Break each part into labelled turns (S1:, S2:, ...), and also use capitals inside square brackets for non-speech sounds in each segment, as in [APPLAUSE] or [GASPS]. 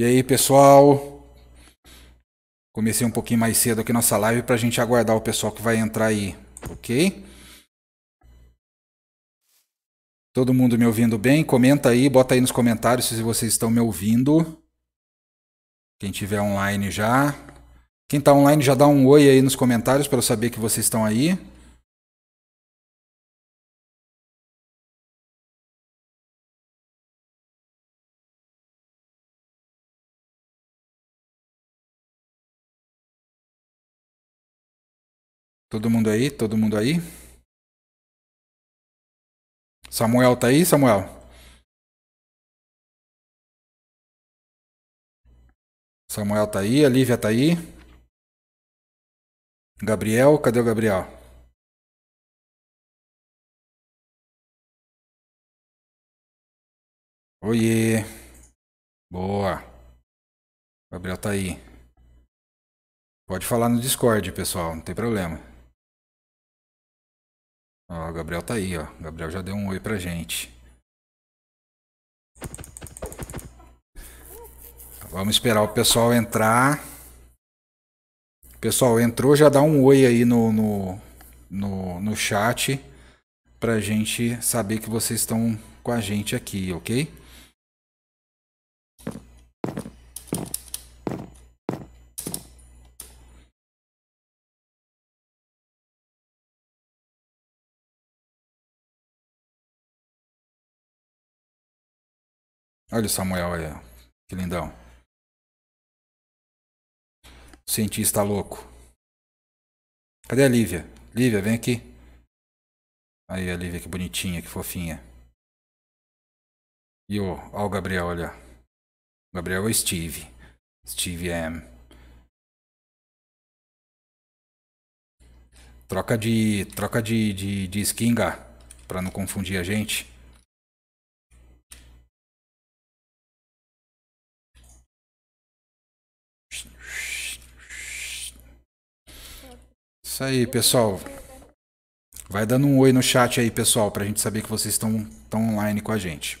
S1: E aí, pessoal? Comecei um pouquinho
S2: mais cedo aqui nossa live para a gente aguardar o pessoal que vai entrar aí, ok? Todo mundo me ouvindo bem? Comenta aí, bota aí nos comentários se vocês estão me ouvindo. Quem tiver online já. Quem está
S1: online já dá um oi aí nos comentários para eu saber que vocês estão aí. Todo mundo aí? Todo mundo aí? Samuel tá aí, Samuel? Samuel tá aí, a Lívia tá aí. Gabriel, cadê o Gabriel? Oiê. Boa. O Gabriel tá aí. Pode falar no Discord, pessoal, não tem problema. Ó, o Gabriel tá aí, ó. O Gabriel já deu um oi pra gente. Então,
S2: vamos esperar o pessoal entrar. pessoal entrou, já dá um oi aí no, no, no, no chat pra gente saber que vocês estão com a gente aqui, ok?
S1: Olha o Samuel aí, que lindão. O cientista louco. Cadê a Lívia? Lívia, vem aqui. Aí a Lívia, que bonitinha, que fofinha. E o, ó o Gabriel, olha. O Gabriel é o Steve. Steve M. Troca de. Troca de, de, de skin, Gá, pra não confundir a gente. Isso aí, pessoal. Vai dando um oi no chat aí, pessoal, para a gente saber que vocês estão online com a gente.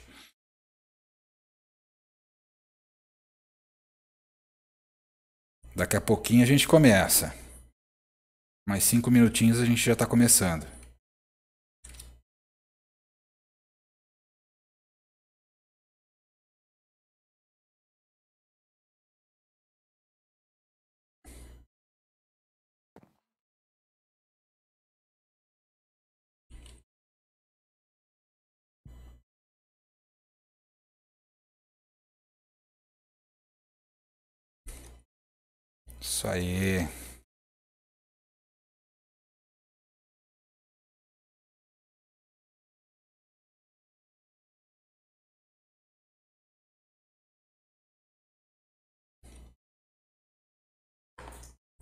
S1: Daqui a pouquinho a gente começa. Mais cinco minutinhos a gente já está começando. Isso aí.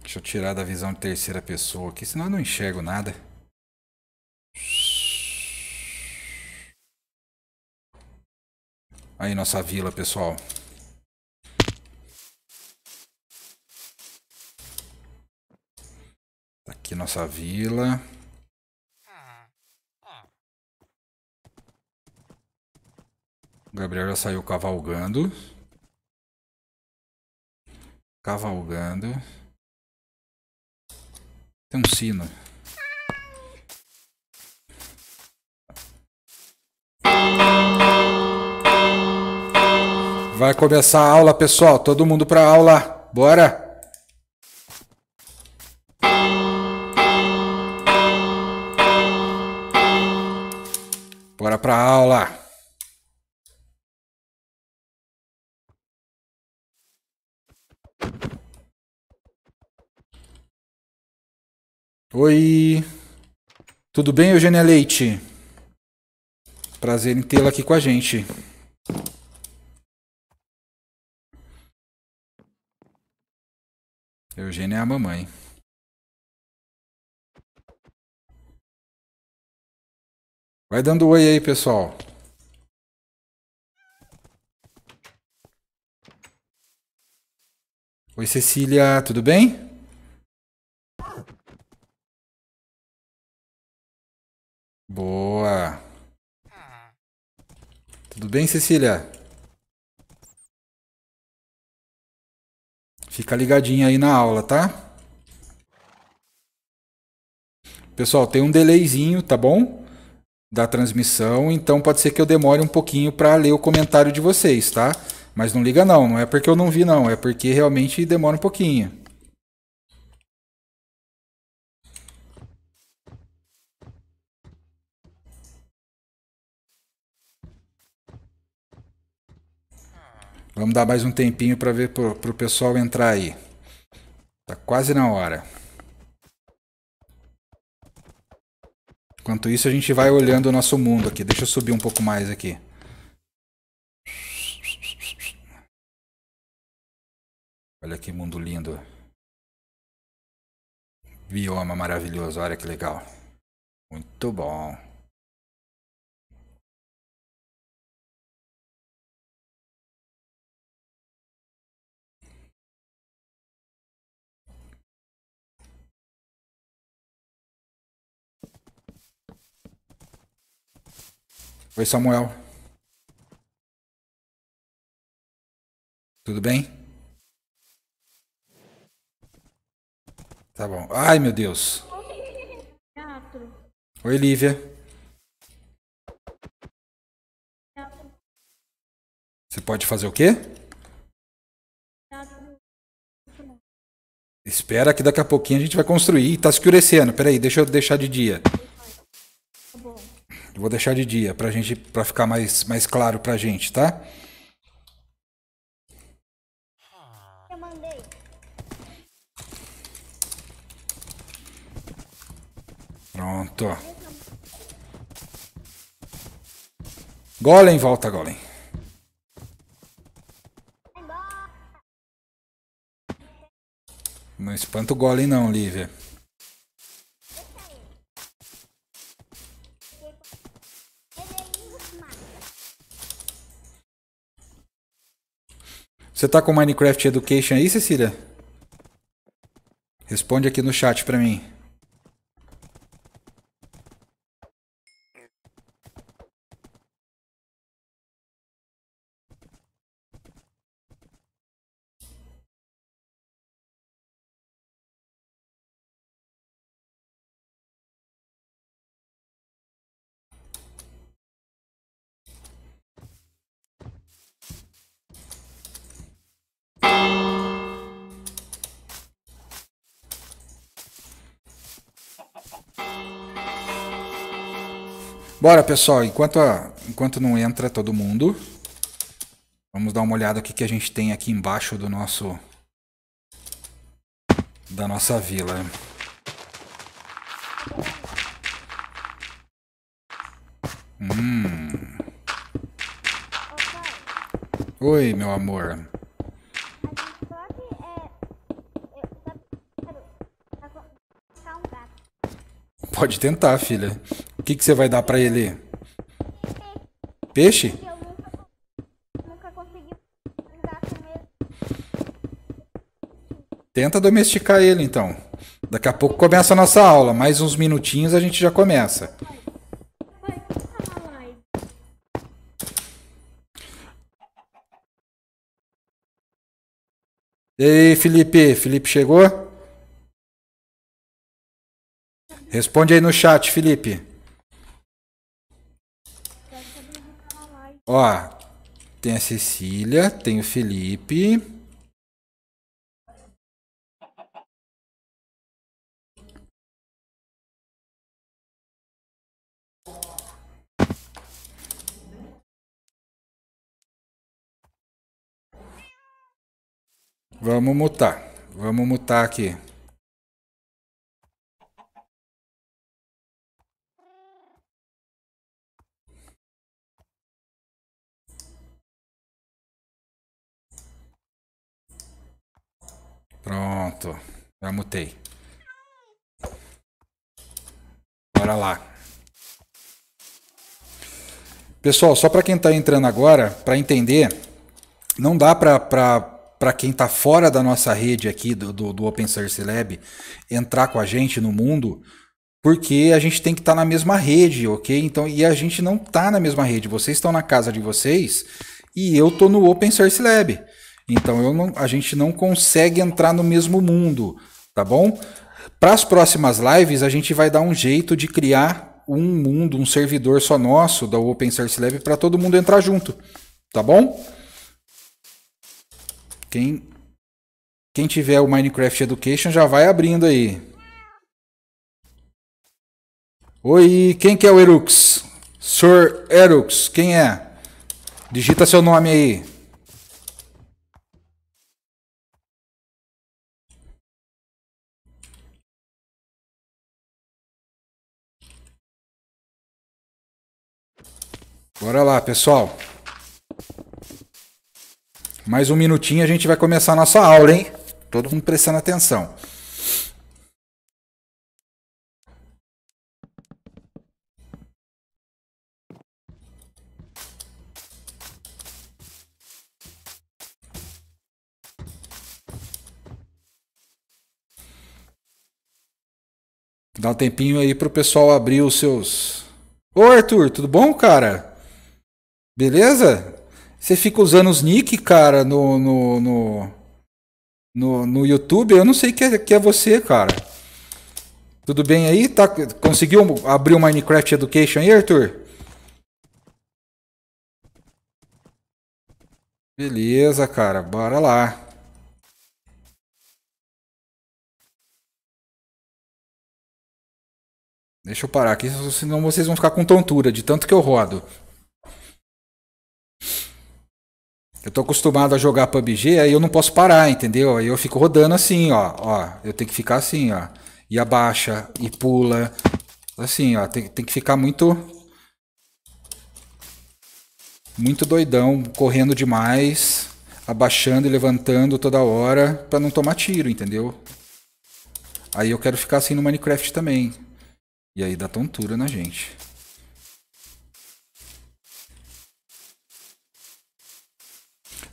S1: Deixa eu tirar da visão de terceira pessoa aqui, senão eu não enxergo nada.
S2: Aí nossa vila, pessoal.
S1: Aqui nossa vila. O Gabriel já saiu cavalgando. Cavalgando. Tem um sino.
S2: Vai começar a aula, pessoal. Todo mundo para aula. Bora!
S1: Bora para aula! Oi! Tudo bem, Eugênia Leite? Prazer em tê-la aqui com a gente. Eugênia é a mamãe. Vai dando oi aí, pessoal. Oi, Cecília, tudo bem? Boa. Tudo bem, Cecília? Fica ligadinha aí na aula, tá? Pessoal, tem um delayzinho, tá bom?
S2: da transmissão, então pode ser que eu demore um pouquinho para ler o comentário de vocês, tá? Mas não liga não, não é porque eu não vi não, é porque realmente demora um pouquinho. Vamos dar mais um tempinho para ver pro, pro pessoal entrar aí. Tá quase na hora. Enquanto isso, a gente vai
S1: olhando o nosso mundo aqui. Deixa eu subir um pouco mais aqui. Olha que mundo lindo. Bioma maravilhoso, olha que legal. Muito bom. Oi, Samuel. Tudo bem? Tá bom. Ai, meu Deus. Oi, Lívia. Você pode fazer o quê? Espera que daqui
S2: a pouquinho a gente vai construir. Tá escurecendo. Peraí, deixa eu deixar de dia. Eu vou deixar de dia para gente, para ficar mais, mais claro para a gente, tá? Pronto. Golem, volta, Golem. Não espanta o Golem não, Lívia. Você tá com Minecraft Education aí, Cecília?
S1: Responde aqui no chat pra mim.
S2: Bora, pessoal. Enquanto, enquanto não entra todo mundo, vamos dar uma olhada aqui que a gente tem aqui embaixo do nosso da nossa vila. Hum. Oi, meu amor. Pode tentar, filha que, que você vai dar pra ele? Peixe? Tenta domesticar ele então. Daqui a pouco começa a nossa aula. Mais uns minutinhos a gente já começa.
S1: Ei, Felipe? Felipe chegou? Responde aí no chat, Felipe. Ó, tem a Cecília, tem o Felipe. Vamos mutar. Vamos mutar aqui. Pronto. Já mutei. Bora lá.
S2: Pessoal, só para quem está entrando agora, para entender, não dá para quem está fora da nossa rede aqui do, do, do, Open Source Lab entrar com a gente no mundo, porque a gente tem que estar tá na mesma rede, ok? Então, e a gente não está na mesma rede. Vocês estão na casa de vocês e eu estou no Open Source Lab. Então eu não, a gente não consegue entrar no mesmo mundo, tá bom? Para as próximas lives, a gente vai dar um jeito de criar um mundo, um servidor só nosso da Open Source Lab para todo mundo entrar junto, tá bom? Quem, quem tiver o Minecraft Education já vai abrindo aí. Oi, quem que é o Erux?
S1: Sir Erux, quem é? Digita seu nome aí. Bora lá, pessoal.
S2: Mais um minutinho a gente vai começar a nossa aula, hein? Todo mundo prestando atenção. Dá um tempinho aí pro pessoal abrir os seus. Ô Arthur, tudo bom, cara? Beleza? Você fica usando os nick, cara, no, no, no, no, no YouTube. Eu não sei que é, que é você, cara. Tudo bem aí? Tá, conseguiu abrir o Minecraft Education aí, Arthur?
S1: Beleza, cara. Bora lá. Deixa eu parar aqui, senão vocês vão ficar com tontura de tanto que eu rodo. Eu tô acostumado
S2: a jogar PUBG, aí eu não posso parar, entendeu? Aí eu fico rodando assim, ó, ó, eu tenho que ficar assim, ó, e abaixa, e pula, assim, ó, tem, tem que ficar muito, muito doidão, correndo demais, abaixando e levantando toda hora para não tomar tiro, entendeu? Aí eu quero ficar assim no Minecraft também. E aí dá tontura na gente.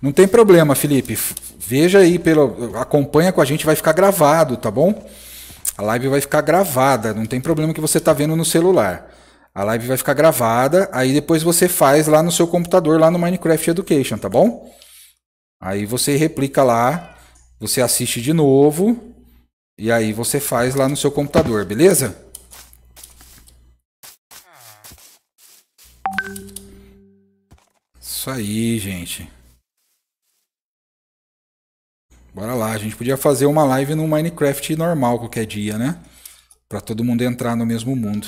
S2: Não tem problema, Felipe. Veja aí, pelo, acompanha com a gente, vai ficar gravado, tá bom? A live vai ficar gravada, não tem problema que você está vendo no celular. A live vai ficar gravada, aí depois você faz lá no seu computador, lá no Minecraft Education, tá bom? Aí você replica lá, você assiste de novo, e aí você faz lá no seu computador, beleza? Isso aí, gente. Bora lá, a gente podia fazer uma live no Minecraft normal
S1: qualquer dia, né? Para todo mundo entrar no mesmo mundo.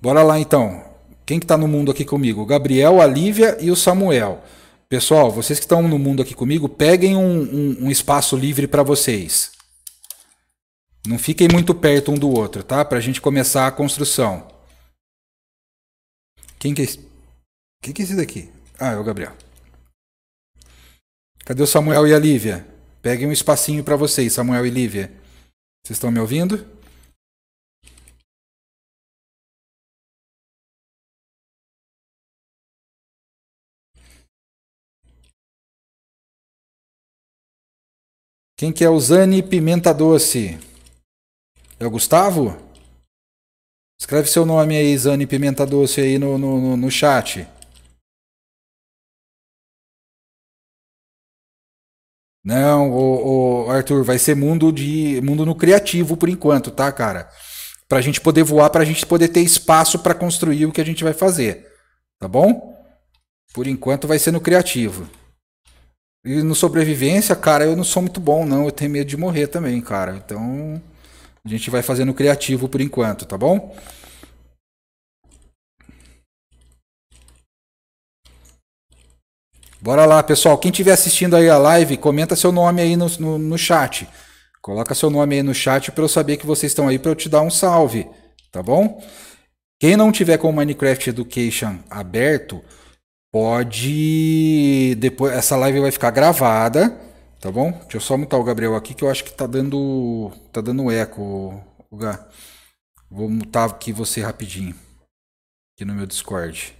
S1: Bora lá então. Quem que tá no mundo aqui comigo? O Gabriel, a Lívia e o Samuel. Pessoal,
S2: vocês que estão no mundo aqui comigo, peguem um, um, um espaço livre para vocês. Não fiquem muito perto um do outro, tá? Para a gente começar a construção. Quem que é que, que é esse daqui? Ah, é o Gabriel.
S1: Cadê o Samuel e a Lívia? Peguem um espacinho para vocês, Samuel e Lívia. Vocês estão me ouvindo? Quem que é o Zani Pimenta Doce? É o Gustavo? Escreve seu nome aí, Zani Pimenta Doce, aí no, no, no chat. Não, o, o, Arthur, vai ser mundo de
S2: mundo no criativo por enquanto, tá, cara? Pra gente poder voar, pra gente poder ter espaço para construir o que a gente vai fazer. Tá bom? Por enquanto vai ser no criativo. E no sobrevivência, cara, eu não sou muito bom, não. Eu tenho medo de morrer também, cara. Então, a gente vai fazer no criativo por enquanto, tá bom? Bora lá, pessoal. Quem estiver assistindo aí a live, comenta seu nome aí no, no, no chat. Coloca seu nome aí no chat para eu saber que vocês estão aí para eu te dar um salve, tá bom? Quem não tiver com o Minecraft Education aberto, pode depois essa live vai ficar gravada, tá bom? Deixa eu só mutar o Gabriel aqui que eu acho que tá dando tá dando eco, Vou mutar aqui você rapidinho aqui no meu Discord.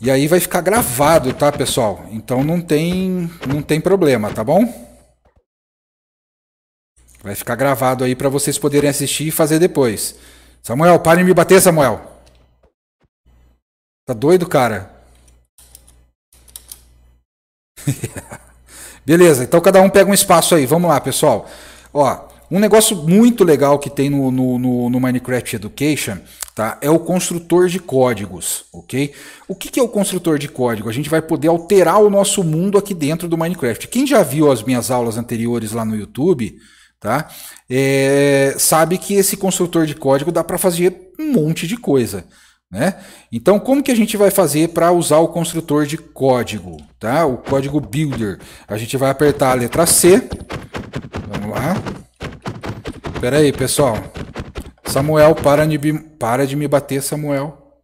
S2: E aí vai ficar gravado, tá, pessoal? Então não tem, não tem problema, tá bom? Vai ficar gravado aí para vocês poderem assistir e fazer depois. Samuel, pare de me bater, Samuel. Tá doido, cara? [LAUGHS] Beleza, então cada um pega um espaço aí. Vamos lá, pessoal. Ó, um negócio muito legal que tem no, no, no, no Minecraft Education tá? é o construtor de códigos. ok? O que, que é o construtor de código? A gente vai poder alterar o nosso mundo aqui dentro do Minecraft. Quem já viu as minhas aulas anteriores lá no YouTube tá? É, sabe que esse construtor de código dá para fazer um monte de coisa. Né? Então, como que a gente vai fazer para usar o construtor de código? Tá? O código builder. A gente vai apertar a letra C. Vamos lá. Pera aí, pessoal. Samuel, para de,
S1: para de me bater, Samuel.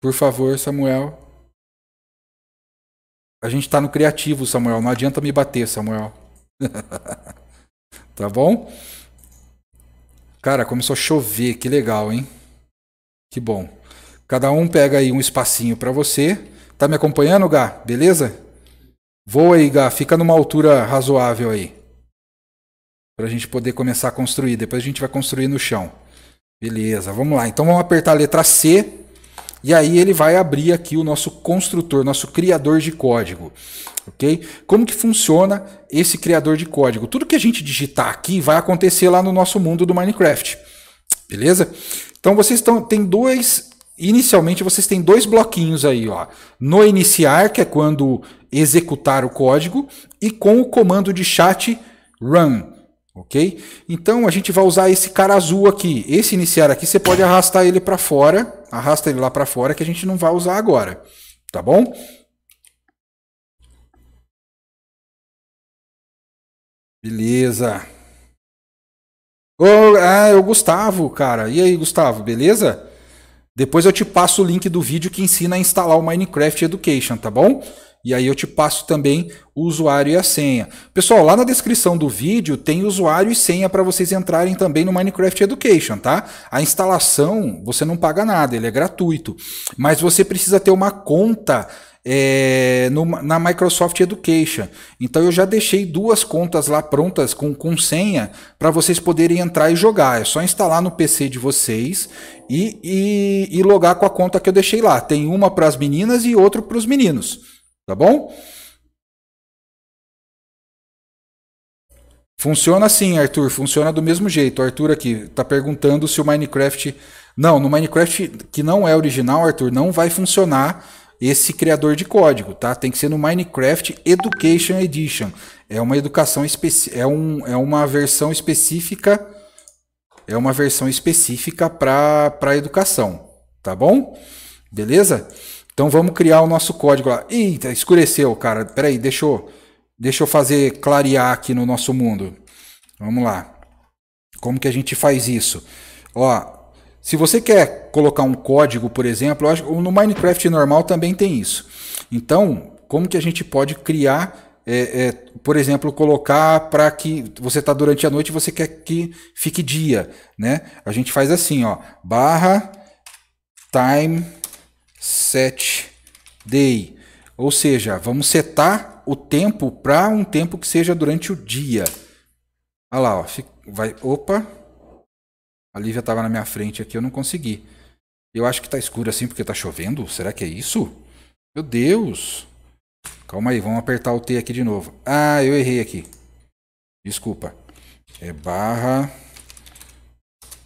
S1: Por favor, Samuel. A gente tá no criativo, Samuel. Não adianta me bater, Samuel.
S2: [LAUGHS] tá bom? Cara, começou a chover. Que legal, hein? Que bom. Cada um pega aí um espacinho para você. Tá me acompanhando, Gá? Beleza? Voa aí, Gá. Fica numa altura razoável aí para a gente poder começar a construir. Depois a gente vai construir no chão. Beleza, vamos lá. Então vamos apertar a letra C e aí ele vai abrir aqui o nosso construtor, nosso criador de código. Ok? Como que funciona esse criador de código? Tudo que a gente digitar aqui vai acontecer lá no nosso mundo do Minecraft. Beleza? Então vocês estão, tem dois inicialmente vocês têm dois bloquinhos aí, ó. No iniciar, que é quando executar o código, e com o comando de chat run. Ok? Então a gente vai usar esse cara azul aqui. Esse iniciar aqui você pode arrastar ele para fora. Arrasta ele lá para fora que a gente não vai usar agora.
S1: Tá bom? Beleza. Oh, ah, é o Gustavo,
S2: cara. E aí, Gustavo, beleza? Depois eu te passo o link do vídeo que ensina a instalar o Minecraft Education, tá bom? E aí eu te passo também o usuário e a senha. Pessoal, lá na descrição do vídeo tem usuário e senha para vocês entrarem também no Minecraft Education, tá? A instalação você não paga nada, ele é gratuito. Mas você precisa ter uma conta é, no, na Microsoft Education. Então eu já deixei duas contas lá prontas com, com senha para vocês poderem entrar e jogar. É só instalar no PC de vocês e, e, e logar com a conta que eu deixei lá. Tem uma para as meninas e outra para os meninos. Tá bom? Funciona assim, Arthur. Funciona do mesmo jeito. O Arthur aqui está perguntando se o Minecraft. Não, no Minecraft que não é original, Arthur, não vai funcionar esse criador de código, tá? Tem que ser no Minecraft Education Edition. É uma educação especi... é, um, é uma versão específica. É uma versão específica para educação, tá bom? Beleza? Então vamos criar o nosso código lá. Eita, escureceu, cara. Peraí, deixa eu, deixa eu fazer clarear aqui no nosso mundo. Vamos lá. Como que a gente faz isso? Ó, se você quer colocar um código, por exemplo, acho, no Minecraft normal também tem isso. Então, como que a gente pode criar, é, é, por exemplo, colocar para que você está durante a noite e você quer que fique dia, né? A gente faz assim, ó, barra time set day. Ou seja, vamos setar o tempo para um tempo que seja durante o dia. Olha lá, ó, vai, opa. A Lívia estava na minha frente aqui, eu não consegui. Eu acho que está escuro assim porque está chovendo. Será que é isso? Meu Deus! Calma aí, vamos apertar o T aqui de novo. Ah, eu errei aqui. Desculpa. É barra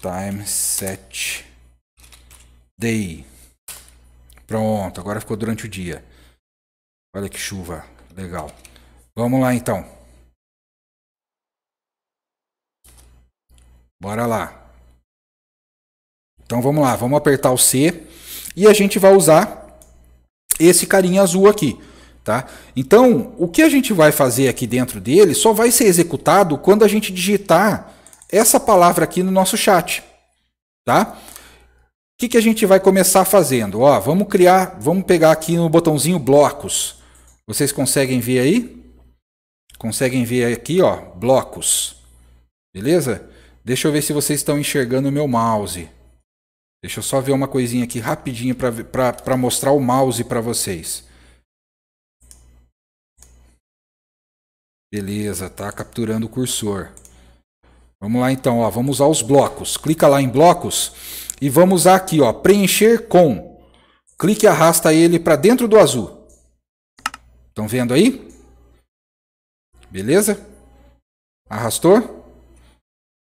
S2: time set day. Pronto, agora ficou
S1: durante o dia. Olha que chuva. Legal. Vamos lá então. Bora lá.
S2: Então vamos lá, vamos apertar o C e a gente vai usar esse carinha azul aqui, tá? Então, o que a gente vai fazer aqui dentro dele só vai ser executado quando a gente digitar essa palavra aqui no nosso chat, tá? O que, que a gente vai começar fazendo? Ó, vamos criar, vamos pegar aqui no botãozinho blocos. Vocês conseguem ver aí? Conseguem ver aqui, ó, blocos. Beleza? Deixa eu ver se vocês estão enxergando o meu mouse. Deixa eu só ver uma coisinha aqui rapidinho para mostrar o mouse para vocês. Beleza, tá capturando o cursor. Vamos lá então, ó, vamos usar os blocos. Clica lá em blocos e vamos aqui, ó, preencher com. Clique e arrasta ele para dentro do azul. Estão vendo aí? Beleza? Arrastou?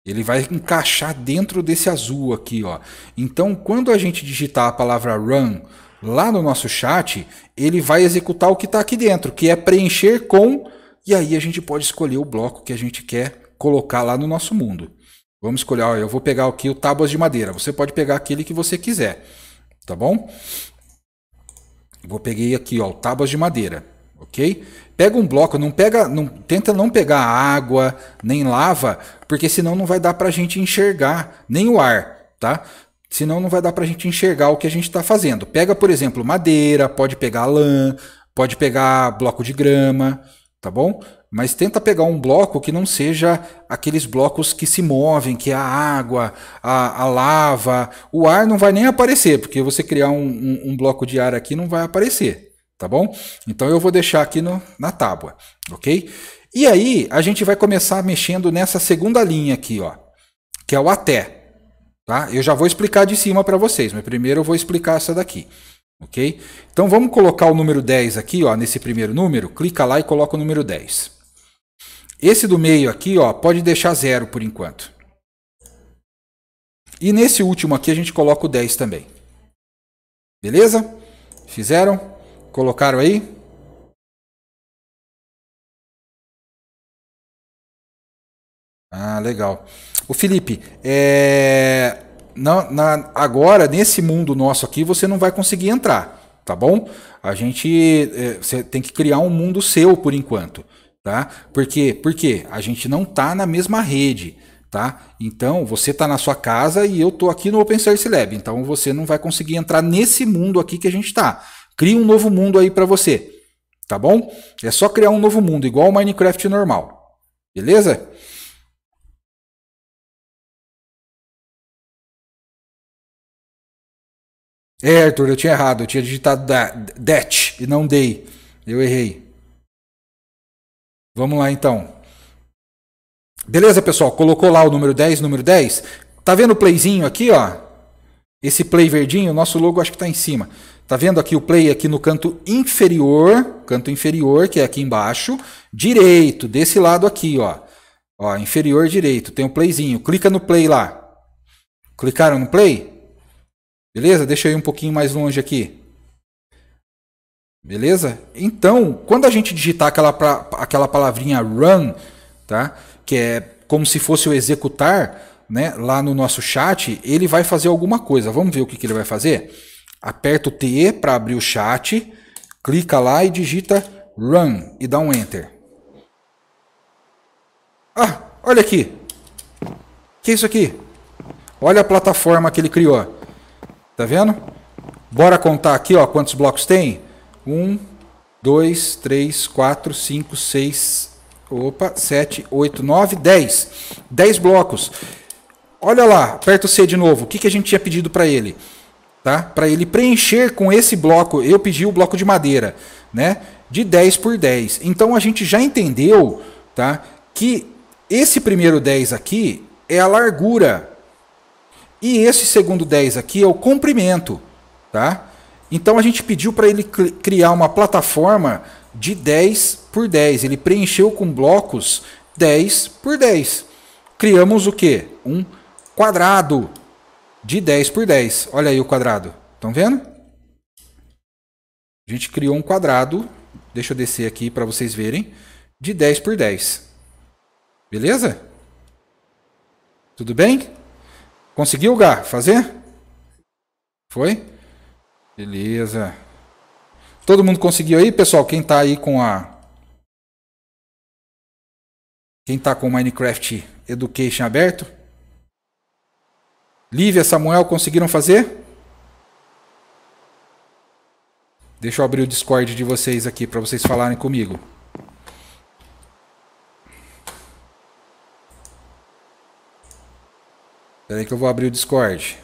S2: Ele vai encaixar dentro desse azul aqui, ó. Então, quando a gente digitar a palavra run lá no nosso chat, ele vai executar o que está aqui dentro, que é preencher com, e aí a gente pode escolher o bloco que a gente quer colocar lá no nosso mundo. Vamos escolher, ó, eu vou pegar aqui o tábuas de madeira. Você pode pegar aquele que você quiser, tá bom? Vou peguei aqui, ó, tábuas de madeira, ok? Pega um bloco, não pega, não tenta não pegar água nem lava, porque senão não vai dar para a gente enxergar nem o ar, tá? Senão não vai dar para a gente enxergar o que a gente está fazendo. Pega, por exemplo, madeira, pode pegar lã, pode pegar bloco de grama, tá bom? Mas tenta pegar um bloco que não seja aqueles blocos que se movem, que é a água, a, a lava, o ar não vai nem aparecer, porque você criar um, um, um, bloco de ar aqui não vai aparecer, tá bom? Então eu vou deixar aqui no, na tábua, ok? E aí a gente vai começar mexendo nessa segunda linha aqui, ó, que é o até, tá? Eu já vou explicar de cima para vocês, mas primeiro eu vou explicar essa daqui. Ok? Então vamos colocar o número 10 aqui, ó, nesse primeiro número. Clica lá e coloca o número 10. Esse do meio aqui, ó, pode deixar zero por enquanto. E nesse
S1: último aqui a gente coloca o 10 também. Beleza? Fizeram? Colocaram aí? Ah, legal. O Felipe, é
S2: na, na, agora, nesse mundo nosso aqui, você não vai conseguir entrar, tá bom? A gente é, você tem que criar um mundo seu por enquanto, tá? Por quê? Porque a gente não tá na mesma rede, tá? Então, você tá na sua casa e eu tô aqui no Open Source Lab, então você não vai conseguir entrar nesse mundo aqui que a gente tá. Cria um novo
S1: mundo aí para você, tá bom? É só criar um novo mundo, igual o Minecraft normal, beleza? É, Arthur, eu tinha errado. Eu tinha digitado da, that e não day. Eu errei. Vamos lá então.
S2: Beleza, pessoal? Colocou lá o número 10, número 10. Tá vendo o playzinho aqui, ó? Esse play verdinho, nosso logo acho que tá em cima. Tá vendo aqui o play aqui no canto inferior, canto inferior, que é aqui embaixo, direito, desse lado aqui, ó. Ó, inferior direito, tem o um playzinho. Clica no play lá. Clicaram no play? Beleza? Deixa eu ir um pouquinho mais longe aqui. Beleza? Então, quando a gente digitar aquela, aquela palavrinha run, tá? que é como se fosse o executar, né? lá no nosso chat, ele vai fazer alguma coisa. Vamos ver o que, que ele vai fazer? Aperta o TE para abrir o chat, clica lá e digita run e dá um enter. Ah, olha aqui. O que é isso aqui? Olha a plataforma que ele criou. Tá vendo? Bora contar aqui, ó, quantos blocos tem? Um, dois, três, quatro, cinco, seis, opa, sete, oito, nove, dez. Dez blocos. Olha lá, aperta o C de novo. O que, que a gente tinha pedido para ele? Tá? Para ele preencher com esse bloco, eu pedi o bloco de madeira, né? De 10 por 10. Então a gente já entendeu, tá? Que esse primeiro 10 aqui é a largura e esse segundo 10 aqui é o comprimento, tá? Então a gente pediu para ele criar uma plataforma de 10 por 10. Ele preencheu com blocos 10 por 10. Criamos o quê? Um quadrado de 10 por 10. Olha aí o quadrado. Estão vendo? A gente criou um quadrado, deixa eu descer aqui para vocês verem, de 10 por 10. Beleza? Tudo bem? Conseguiu, Gá, fazer? Foi? Beleza. Todo mundo conseguiu aí, pessoal? Quem tá aí com a... Quem tá com o Minecraft Education aberto? Lívia, Samuel, conseguiram fazer? Deixa eu abrir o Discord de vocês aqui para vocês falarem comigo. Espera aí que eu vou abrir o Discord.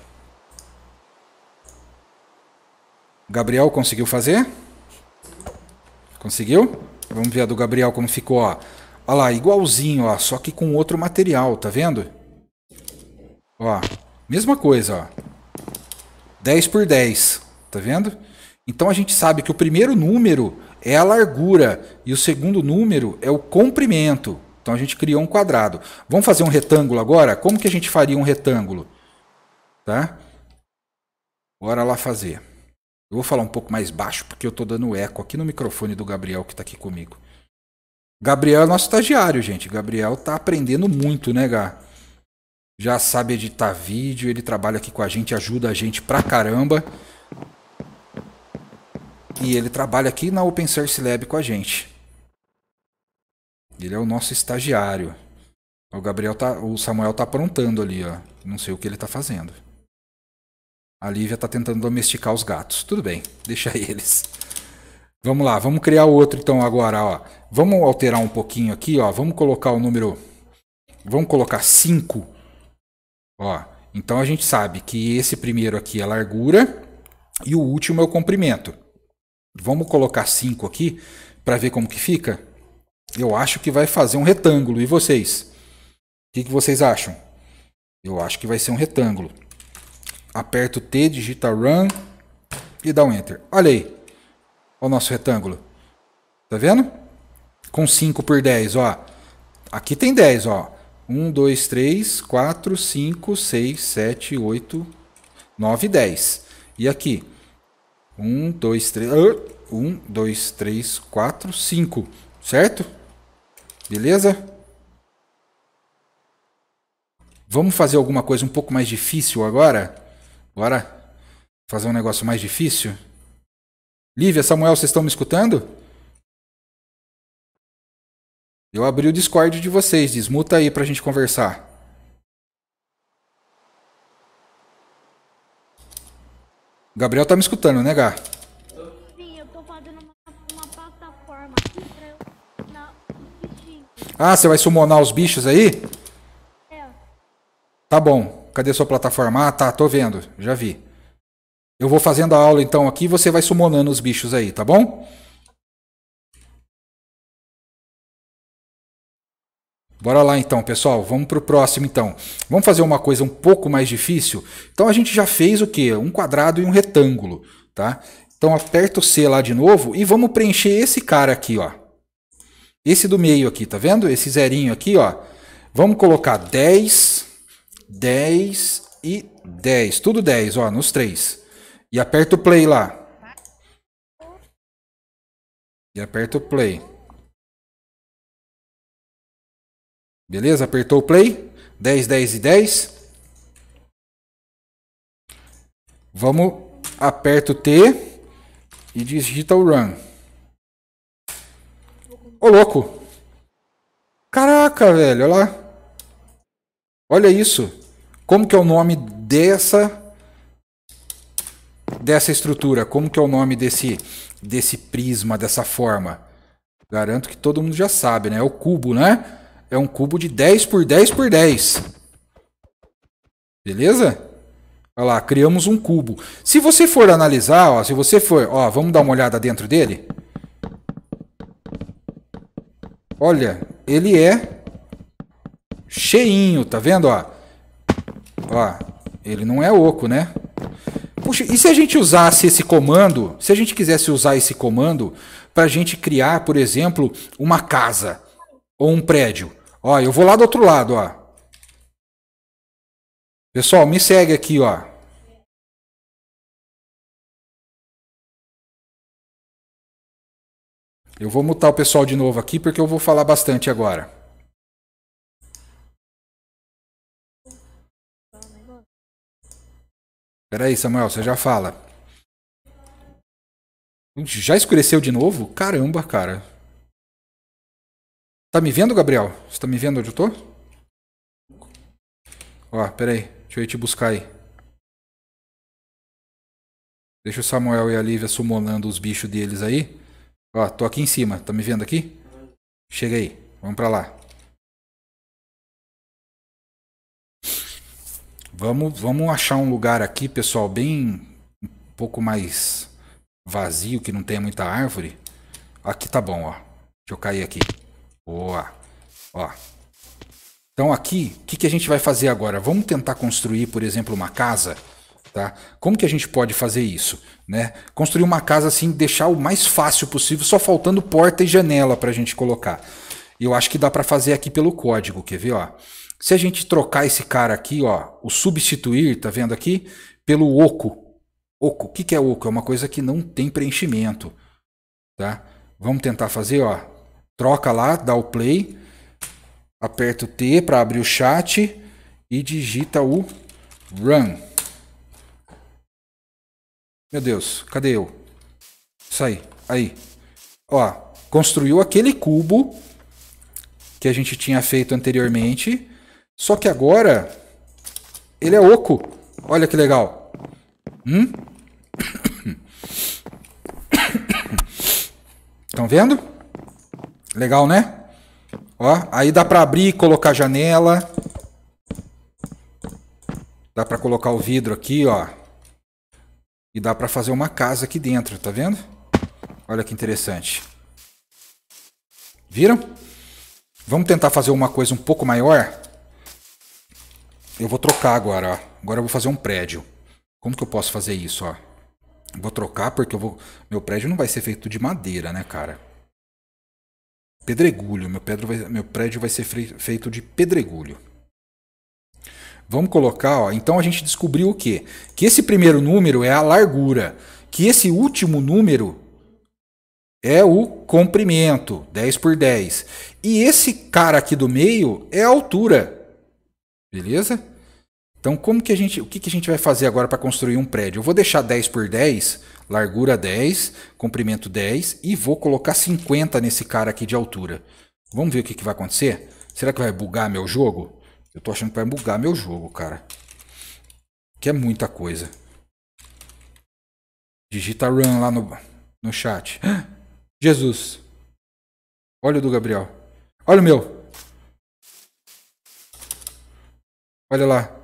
S2: Gabriel conseguiu fazer? Conseguiu? Vamos ver a do Gabriel como ficou, ó. Olha lá, igualzinho, ó, só que com outro material, tá vendo? Ó, mesma coisa, ó. 10 por 10, tá vendo? Então a gente sabe que o primeiro número é a largura e o segundo número é o comprimento. Então a gente criou um quadrado. Vamos fazer um retângulo agora? Como que a gente faria um retângulo? Tá? Bora lá fazer. Eu vou falar um pouco mais baixo, porque eu estou dando eco aqui no microfone do Gabriel que está aqui comigo. Gabriel é nosso estagiário, gente. Gabriel está aprendendo muito, né, Gá? Já sabe editar vídeo, ele trabalha aqui com a gente, ajuda a gente pra caramba. E ele trabalha aqui na Open Source Lab com a gente. Ele é o nosso estagiário. O Gabriel tá, o Samuel tá aprontando ali, ó. Não sei o que ele tá fazendo. A Lívia tá tentando domesticar os gatos. Tudo bem, deixa [LAUGHS] eles. Vamos lá, vamos criar outro então agora, ó. Vamos alterar um pouquinho aqui, ó. Vamos colocar o número Vamos colocar 5. Ó, então a gente sabe que esse primeiro aqui é largura e o último é o comprimento. Vamos colocar 5 aqui para ver como que fica. Eu acho que vai fazer um retângulo. E vocês? O que, que vocês acham? Eu acho que vai ser um retângulo. Aperto T, digita Run e dá um Enter. Olha aí. Olha o nosso retângulo. Tá vendo? Com 5 por 10, ó. Aqui tem 10, ó. 1, 2, 3, 4, 5, 6, 7, 8, 9, 10. E aqui? 1, 2, 3... 1, 2, 3, 4, 5. Certo? Beleza? Vamos fazer alguma coisa um pouco mais difícil agora?
S1: Bora fazer um negócio mais difícil? Lívia, Samuel, vocês estão me escutando? Eu abri o Discord de
S2: vocês, desmuta aí pra gente conversar. Gabriel tá me escutando, né, Gá? Ah, você vai summonar os bichos aí? É. Tá bom. Cadê sua plataforma? Ah, tá, tô
S1: vendo. Já vi. Eu vou fazendo a aula então aqui e você vai summonando os bichos aí, tá bom? Bora lá então, pessoal. Vamos para o próximo então. Vamos fazer uma coisa um pouco mais difícil.
S2: Então a gente já fez o quê? Um quadrado e um retângulo, tá? Então aperta o C lá de novo e vamos preencher esse cara aqui, ó. Esse do meio aqui, tá vendo? Esse zerinho aqui, ó. Vamos colocar 10, 10 e 10.
S1: Tudo 10, ó, nos três. E aperta o play lá. E aperta o play. Beleza? Apertou o play. 10, 10 e 10.
S2: Vamos, aperta o T e digita o run. Ô, louco! Caraca, velho, olha lá. Olha isso. Como que é o nome dessa dessa estrutura? Como que é o nome desse desse prisma, dessa forma? Garanto que todo mundo já sabe, né? É o cubo, né? É um cubo de 10 por 10 por 10. Beleza? Olha lá, criamos um cubo. Se você for analisar, ó, se você for, ó, vamos dar uma olhada dentro dele. Olha, ele é cheinho, tá vendo? Ó, ó ele não é oco, né? Puxa, e se a gente usasse esse comando, se a gente quisesse usar esse comando para a gente criar, por exemplo, uma casa ou um prédio?
S1: Ó, eu vou lá do outro lado, ó. Pessoal, me segue aqui, ó. Eu vou mutar o pessoal de novo aqui porque eu vou falar bastante agora. Espera aí, Samuel, você já fala. Já escureceu de novo? Caramba, cara. Tá me vendo, Gabriel? Você tá me vendo onde eu tô? Ó, pera aí. Deixa eu ir te buscar aí. Deixa o Samuel e a Lívia sumonando os bichos deles aí. Ó, tô aqui em cima. Tá me vendo aqui? Chega aí. Vamos pra lá. Vamos, vamos achar um
S2: lugar aqui, pessoal, bem um pouco mais vazio, que não tenha muita árvore. Aqui tá bom, ó. Deixa eu cair aqui. Boa. Ó. Então aqui, o que, que a gente vai fazer agora? Vamos tentar construir, por exemplo, uma casa Tá? Como que a gente pode fazer isso? Né? Construir uma casa assim, deixar o mais fácil possível, só faltando porta e janela para a gente colocar. E eu acho que dá para fazer aqui pelo código, quer ver? Ó? Se a gente trocar esse cara aqui, ó, o substituir, tá vendo aqui? Pelo oco. Oco, o que, que é oco? É uma coisa que não tem preenchimento. Tá? Vamos tentar fazer, ó. Troca lá, dá o play, aperta o T para abrir o chat e digita o run. Meu Deus, cadê eu? Sai, aí. Ó, construiu aquele cubo que a gente tinha feito anteriormente, só que agora ele é oco. Olha que legal. Hum? Estão [COUGHS] vendo? Legal, né? Ó, aí dá para abrir e colocar janela. Dá para colocar o vidro aqui, ó. E dá para fazer uma casa aqui dentro, tá vendo? Olha que interessante. Viram? Vamos tentar fazer uma coisa um pouco maior? Eu vou trocar agora, ó. Agora eu vou fazer um prédio. Como que eu posso fazer isso, ó? Vou trocar porque eu vou... Meu prédio não vai ser feito de madeira, né, cara? Pedregulho. Meu, vai... Meu prédio vai ser feito de pedregulho. Vamos colocar, ó, então a gente descobriu o quê? Que esse primeiro número é a largura, que esse último número é o comprimento, 10 por 10. E esse cara aqui do meio é a altura. Beleza? Então, como que a gente, o que, que a gente vai fazer agora para construir um prédio? Eu vou deixar 10 por 10, largura 10, comprimento 10 e vou colocar 50 nesse cara aqui de altura. Vamos ver o que, que vai acontecer? Será que vai bugar meu jogo? Eu tô achando que vai bugar meu jogo, cara. Que é muita coisa. Digita run lá no, no chat. [GASPS] Jesus. Olha o do Gabriel. Olha o meu. Olha lá.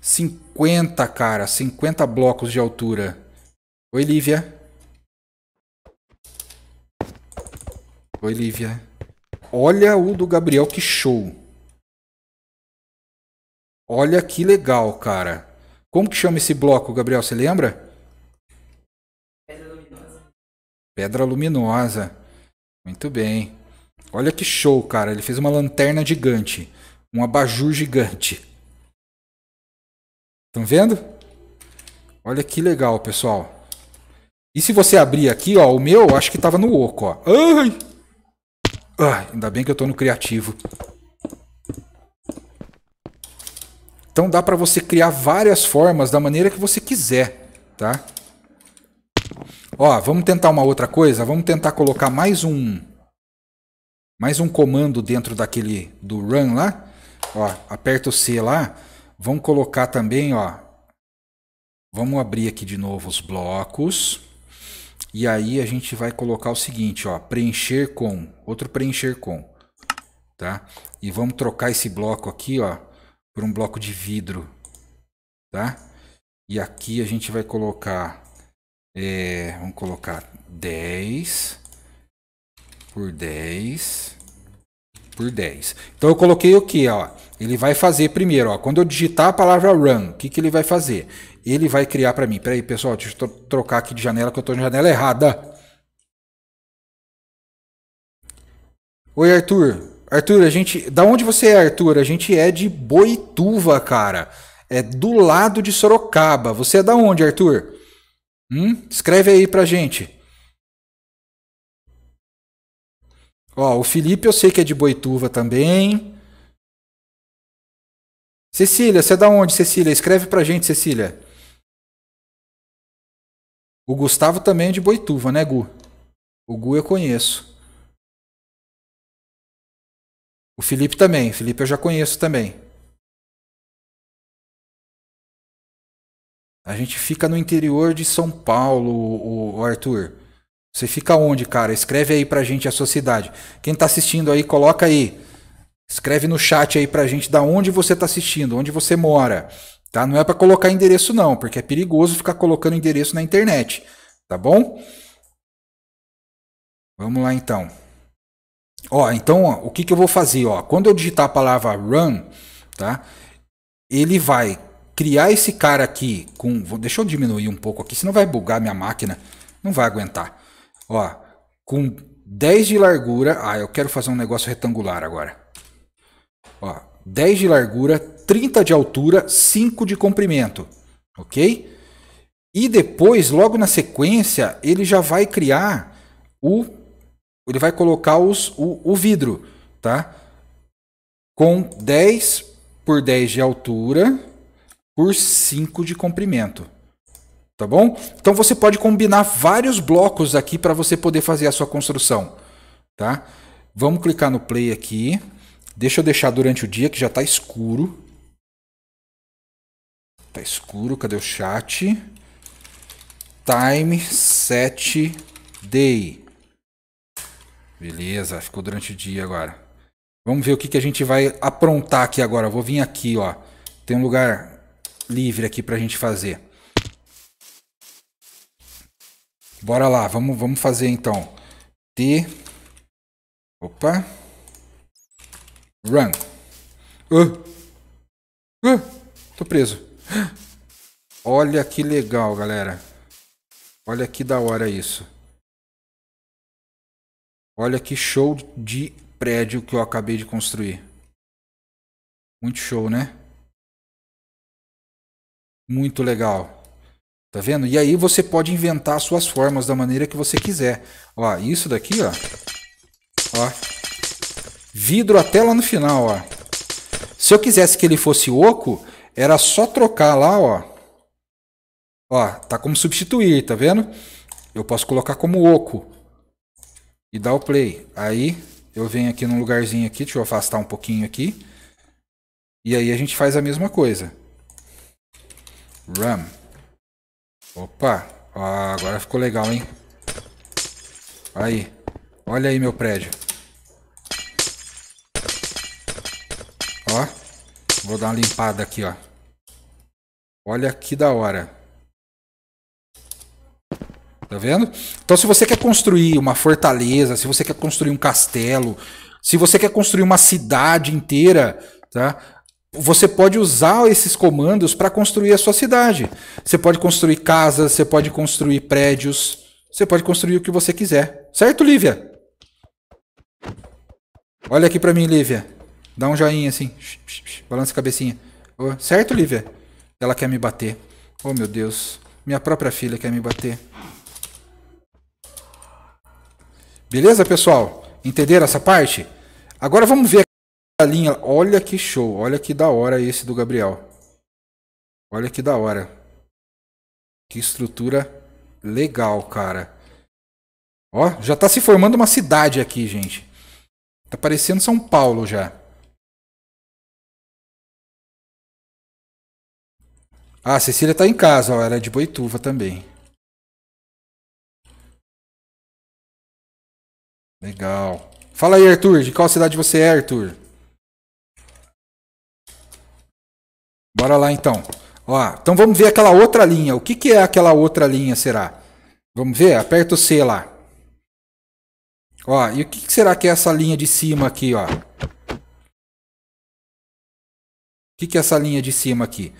S2: 50, cara. 50 blocos de altura. Oi, Lívia. Oi, Lívia. Olha o do Gabriel, que show.
S1: Olha que legal, cara. Como que chama esse bloco, Gabriel? Você lembra? Pedra luminosa. Pedra
S2: luminosa. Muito bem. Olha que show, cara. Ele fez uma lanterna gigante. Um abajur gigante. Estão vendo? Olha que legal, pessoal. E se você abrir aqui, ó, o meu acho que tava no oco, ó. Ai! Ai, ainda bem que eu tô no criativo. Então dá para você criar várias formas da maneira que você quiser, tá? Ó, vamos tentar uma outra coisa, vamos tentar colocar mais um mais um comando dentro daquele do run lá. Ó, aperta o C lá, vamos colocar também, ó. Vamos abrir aqui de novo os blocos. E aí a gente vai colocar o seguinte, ó, preencher com, outro preencher com, tá? E vamos trocar esse bloco aqui, ó, por um bloco de vidro, tá? E aqui a gente vai colocar, é, vamos colocar 10 por 10 por 10. Então eu coloquei o que, ó? Ele vai fazer primeiro, ó, quando eu digitar a palavra run, o que, que ele vai fazer? Ele vai criar para mim. Peraí, pessoal, deixa eu trocar aqui de janela que eu estou na janela errada. Oi, Arthur. Arthur, a gente. Da onde você é, Arthur? A gente é de Boituva, cara. É do lado de Sorocaba. Você é da onde, Arthur? Hum? Escreve aí pra gente.
S1: Ó, o Felipe eu sei que é de Boituva também. Cecília, você é da onde, Cecília? Escreve pra gente, Cecília. O Gustavo também é de Boituva, né, Gu? O Gu eu conheço. O Felipe também. O Felipe eu já conheço também. A gente fica no interior de São Paulo, o Arthur. Você fica onde,
S2: cara? Escreve aí pra gente a sua cidade. Quem tá assistindo aí, coloca aí. Escreve no chat aí pra gente da onde você tá assistindo, onde você mora. Tá? Não é para colocar endereço não, porque é perigoso ficar colocando endereço na internet, tá bom? Vamos lá então. Ó, então, ó, o que, que eu vou fazer? Ó, quando eu digitar a palavra run, tá? ele vai criar esse cara aqui com... Vou, deixa eu diminuir um pouco aqui, senão vai bugar minha máquina. Não vai aguentar. Ó, com 10 de largura... Ah, eu quero fazer um negócio retangular agora. Ó, 10 de largura, 30 de altura, 5 de comprimento. Ok? E depois, logo na sequência, ele já vai criar o ele vai colocar os, o, o vidro, tá? Com 10 por 10 de altura por 5 de comprimento. Tá bom? Então você pode combinar vários blocos aqui para você poder fazer a sua construção. Tá? Vamos clicar no play aqui. Deixa eu deixar durante o dia que já está escuro. Tá escuro, cadê o chat? Time set day. Beleza, ficou durante o dia agora. Vamos ver o que, que a gente vai aprontar aqui agora. Vou vir aqui, ó. Tem um lugar livre aqui pra gente fazer. Bora lá, vamos, vamos fazer então. T. Opa. Run. Uh. Uh. Tô preso. Olha que legal, galera. Olha que da hora isso.
S1: Olha que show de prédio que eu acabei de construir. Muito show, né? Muito legal. Tá vendo? E aí você pode inventar suas formas da maneira que você quiser. Ó,
S2: isso daqui, ó. Ó. Vidro até lá no final, ó. Se eu quisesse que ele fosse oco, era só trocar lá, ó. Ó, tá como substituir, tá vendo? Eu posso colocar como oco e dá o play. Aí eu venho aqui num lugarzinho aqui, deixa eu afastar um pouquinho aqui. E aí a gente faz a mesma coisa. Ram. Opa, agora ficou legal, hein? Aí, olha aí meu prédio. Ó, vou dar uma limpada aqui, ó. Olha que da hora. Tá vendo? Então, se você quer construir uma fortaleza, se você quer construir um castelo, se você quer construir uma cidade inteira, tá? Você pode usar esses comandos para construir a sua cidade. Você pode construir casas, você pode construir prédios, você pode construir o que você quiser. Certo, Lívia? Olha aqui para mim, Lívia. Dá um joinha assim. Balança a cabecinha. Certo, Lívia? Ela quer me bater. Oh, meu Deus. Minha própria filha quer me bater. Beleza, pessoal? Entenderam essa parte? Agora vamos ver a linha. Olha que show, olha que da hora esse do Gabriel. Olha que da hora. Que estrutura legal, cara. Ó, já
S1: tá se formando uma cidade aqui, gente. Tá parecendo São Paulo já. Ah, a Cecília tá em casa, ó, ela é de Boituva também. Legal. Fala aí, Arthur. De qual cidade você é, Arthur? Bora lá então. Ó, então vamos ver aquela outra
S2: linha. O que, que é aquela outra linha, será? Vamos ver? Aperta o C lá. Ó, e o que, que será que é essa linha de cima aqui, ó? O que, que é essa linha de cima aqui?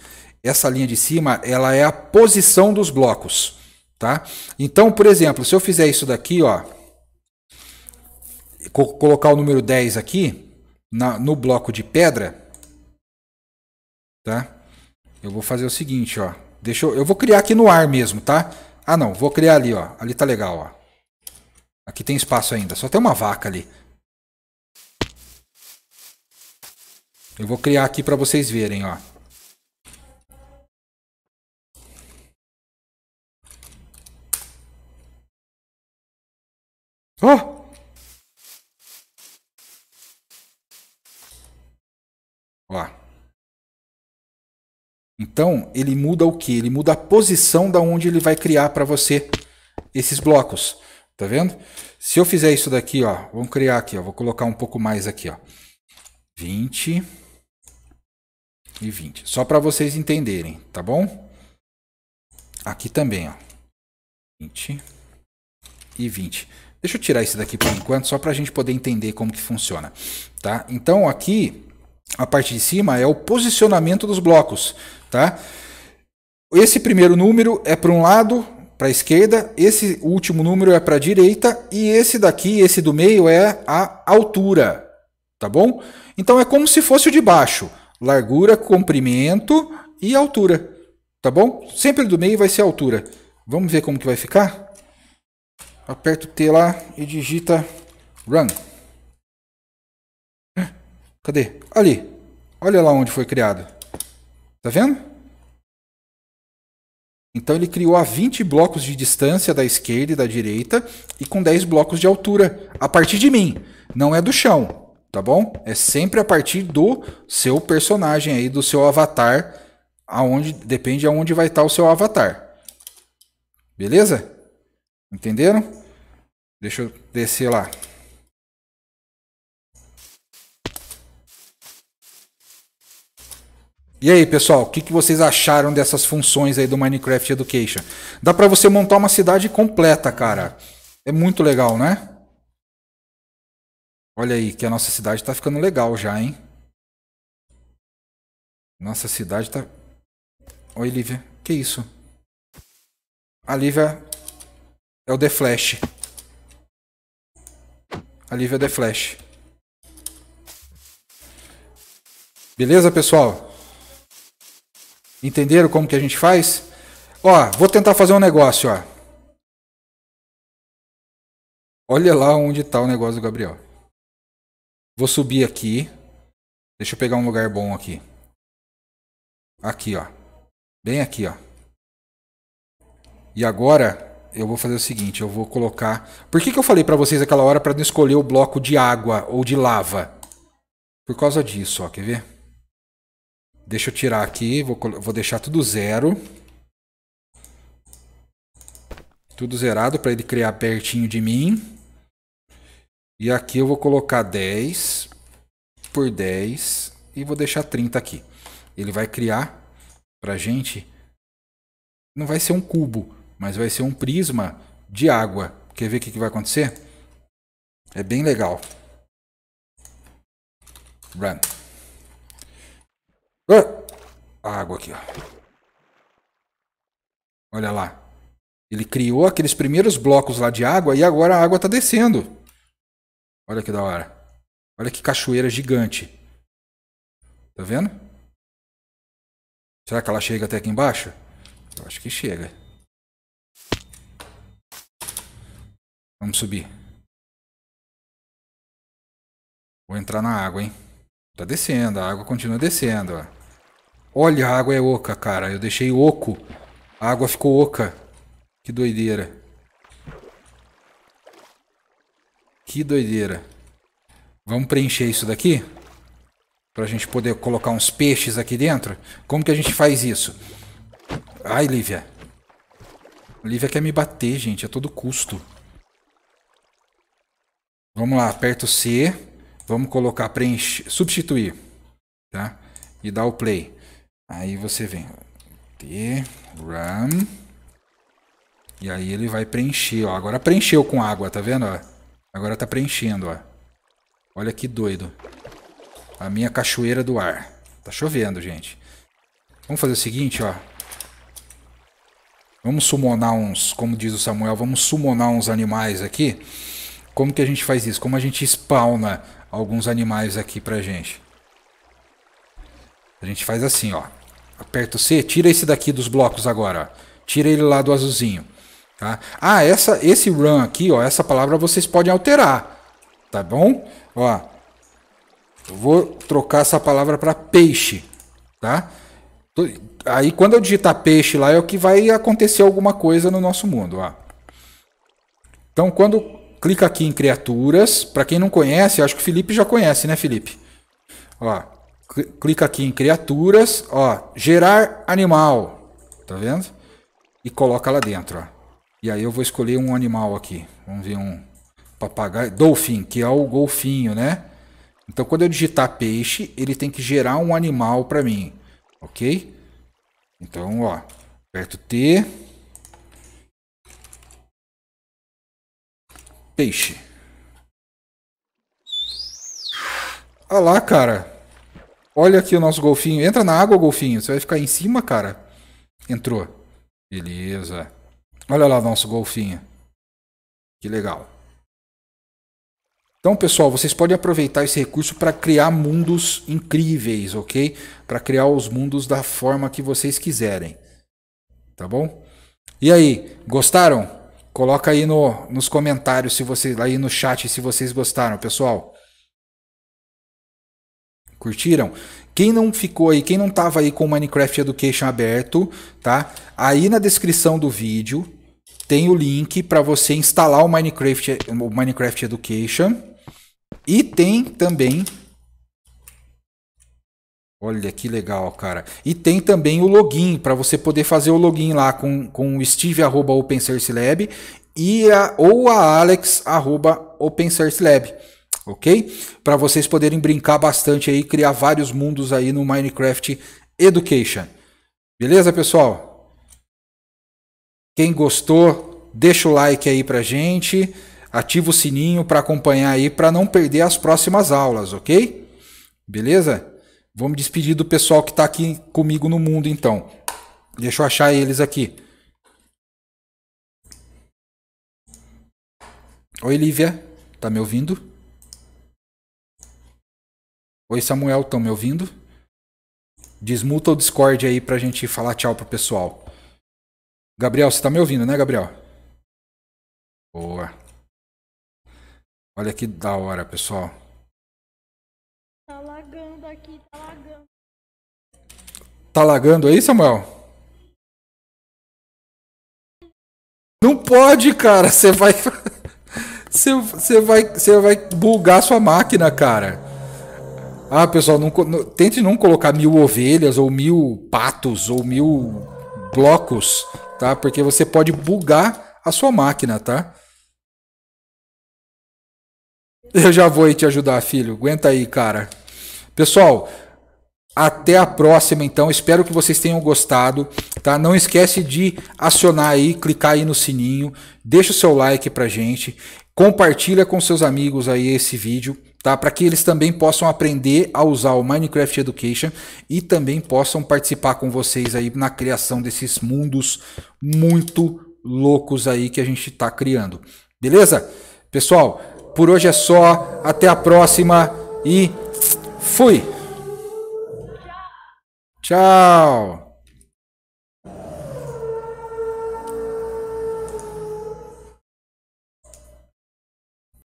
S2: Essa linha de cima, ela é a posição dos blocos, tá? Então, por exemplo, se eu fizer isso daqui, ó, colocar o número 10 aqui na, no bloco de pedra, tá? Eu vou fazer o seguinte, ó. Deixa eu, eu vou criar aqui no ar mesmo, tá? Ah, não, vou criar ali, ó. Ali tá legal, ó. Aqui tem espaço ainda, só tem uma vaca ali.
S1: Eu vou criar aqui para vocês verem, ó. Oh! Então, ele muda o que? Ele muda a
S2: posição da onde ele vai criar para você esses blocos. Tá vendo? Se eu fizer isso daqui, ó, vamos criar aqui, ó, vou colocar um pouco mais aqui, ó. 20 e 20. Só para vocês entenderem, tá bom? Aqui também, ó. 20 e 20. Deixa eu tirar esse daqui por enquanto, só para a gente poder entender como que funciona, tá? Então, aqui a parte de cima é o posicionamento dos blocos, tá? Esse primeiro número é para um lado, para a esquerda, esse último número é para a direita e esse daqui, esse do meio é a altura, tá bom? Então é como se fosse o de baixo, largura, comprimento e altura, tá bom? Sempre do meio vai ser a altura. Vamos ver como que vai ficar? Aperta o T lá e
S1: digita run. Cadê? Ali. Olha lá onde foi criado. Tá vendo?
S2: Então ele criou a 20 blocos de distância da esquerda e da direita e com 10 blocos de altura a partir de mim. Não é do chão, tá bom? É sempre a partir do seu personagem aí, do seu avatar, aonde depende aonde vai estar o seu avatar. Beleza? Entenderam? Deixa eu descer lá. E aí, pessoal, o que, que vocês acharam dessas funções aí do Minecraft Education? Dá para você montar uma cidade completa, cara. É muito legal, né?
S1: Olha aí, que a nossa cidade tá ficando legal já, hein? Nossa cidade tá... Oi, Lívia. Que isso? A Lívia é o The Flash.
S2: A Lívia é The Flash. Beleza, pessoal? Entenderam como que a gente faz?
S1: Ó, vou tentar fazer um negócio, ó. Olha lá onde está o negócio do Gabriel. Vou subir aqui. Deixa eu pegar um lugar bom aqui. Aqui, ó. Bem aqui, ó.
S2: E agora eu vou fazer o seguinte, eu vou colocar... Por que, que eu falei para vocês aquela hora para não escolher o bloco de água ou de lava? Por causa disso, ó, quer ver? Deixa eu tirar aqui, vou, vou deixar tudo zero. Tudo zerado para ele criar pertinho de mim. E aqui eu vou colocar 10 por 10 e vou deixar 30 aqui. Ele vai criar para gente, não vai ser um cubo, mas vai ser um prisma de água. Quer ver o que, que vai acontecer?
S1: É bem legal. Run. Ah, água aqui, ó.
S2: Olha lá. Ele criou aqueles primeiros blocos lá de água e agora a água está descendo.
S1: Olha que da hora. Olha que cachoeira gigante. Tá vendo? Será que ela chega até aqui embaixo? Eu acho que chega. Vamos subir. Vou entrar na água, hein? Tá descendo,
S2: a água continua descendo, ó.
S1: Olha, a água é oca, cara. Eu deixei oco.
S2: A água ficou oca. Que doideira. Que doideira. Vamos preencher isso daqui? Pra gente poder colocar uns peixes aqui dentro? Como que a gente faz isso? Ai, Lívia. Lívia quer me bater, gente. A todo custo. Vamos lá. Aperta o C. Vamos colocar preencher... Substituir. Tá? E dar o play. Aí você vem T RAM. e aí ele vai preencher, ó. Agora preencheu com água, tá vendo, ó? Agora tá preenchendo, ó. Olha que doido. A minha cachoeira do ar. Tá chovendo, gente. Vamos fazer o seguinte, ó. Vamos summonar uns, como diz o Samuel, vamos summonar uns animais aqui. Como que a gente faz isso? Como a gente spawna alguns animais aqui pra gente? A gente faz assim, ó. Aperto C, tira esse daqui dos blocos agora. Tira ele lá do azulzinho. Tá? Ah, essa, esse run aqui, ó, essa palavra vocês podem alterar. Tá bom? Ó, vou trocar essa palavra para peixe. Tá? Aí quando eu digitar peixe lá é o que vai acontecer alguma coisa no nosso mundo. Ó. Então quando clica aqui em criaturas, para quem não conhece, acho que o Felipe já conhece, né Felipe? Ó, clica aqui em criaturas, ó, gerar animal, tá vendo? E coloca lá dentro, ó. E aí eu vou escolher um animal aqui, vamos ver um papagaio, dolphin, que é o golfinho, né? Então quando eu digitar peixe, ele tem que gerar um animal para mim, ok? Então, ó, aperto
S1: T, peixe. Olha lá, cara.
S2: Olha aqui o nosso golfinho. Entra na água, golfinho. Você vai ficar em cima, cara. Entrou. Beleza. Olha lá o nosso golfinho. Que legal. Então, pessoal, vocês podem aproveitar esse recurso para criar mundos incríveis, ok? Para criar os mundos da forma que vocês quiserem. Tá bom? E aí, gostaram? Coloca aí no, nos comentários se vocês, aí no chat se vocês gostaram, pessoal. Curtiram? Quem não ficou aí, quem não tava aí com o Minecraft Education aberto, tá? Aí na descrição do vídeo tem o link para você instalar o Minecraft, o Minecraft Education. E tem também Olha que legal, cara. E tem também o login, para você poder fazer o login lá com, com o Steve arroba Open Source Lab e a, ou a Alex arroba Open Source Lab ok? Para vocês poderem brincar bastante aí, criar vários mundos aí no Minecraft Education. Beleza, pessoal? Quem gostou, deixa o like aí pra gente, ativa o sininho para acompanhar aí para não perder as próximas aulas, ok? Beleza? Vamos despedir do pessoal que está aqui comigo no mundo então. Deixa eu achar eles aqui.
S1: Oi, Lívia, tá me ouvindo? Oi, Samuel, estão me ouvindo? Desmuta o Discord aí pra gente falar tchau pro pessoal. Gabriel, você tá me ouvindo, né, Gabriel? Boa. Olha que da hora, pessoal. Tá lagando aqui, tá lagando. Tá lagando aí, Samuel? Não pode, cara. Você vai. [LAUGHS] Você
S2: vai, você vai bugar sua máquina, cara. Ah, pessoal, não, não, tente não colocar mil ovelhas ou mil patos ou mil blocos, tá? Porque você pode bugar a sua máquina, tá? Eu já vou aí te ajudar, filho. Aguenta aí, cara. Pessoal, até a próxima, então. Espero que vocês tenham gostado, tá? Não esquece de acionar aí, clicar aí no sininho, deixa o seu like pra gente. Compartilha com seus amigos aí esse vídeo, tá? Para que eles também possam aprender a usar o Minecraft Education e também possam participar com vocês aí na criação desses mundos muito loucos aí que a gente está criando. Beleza? Pessoal, por hoje é só. Até a próxima e fui!
S1: Tchau!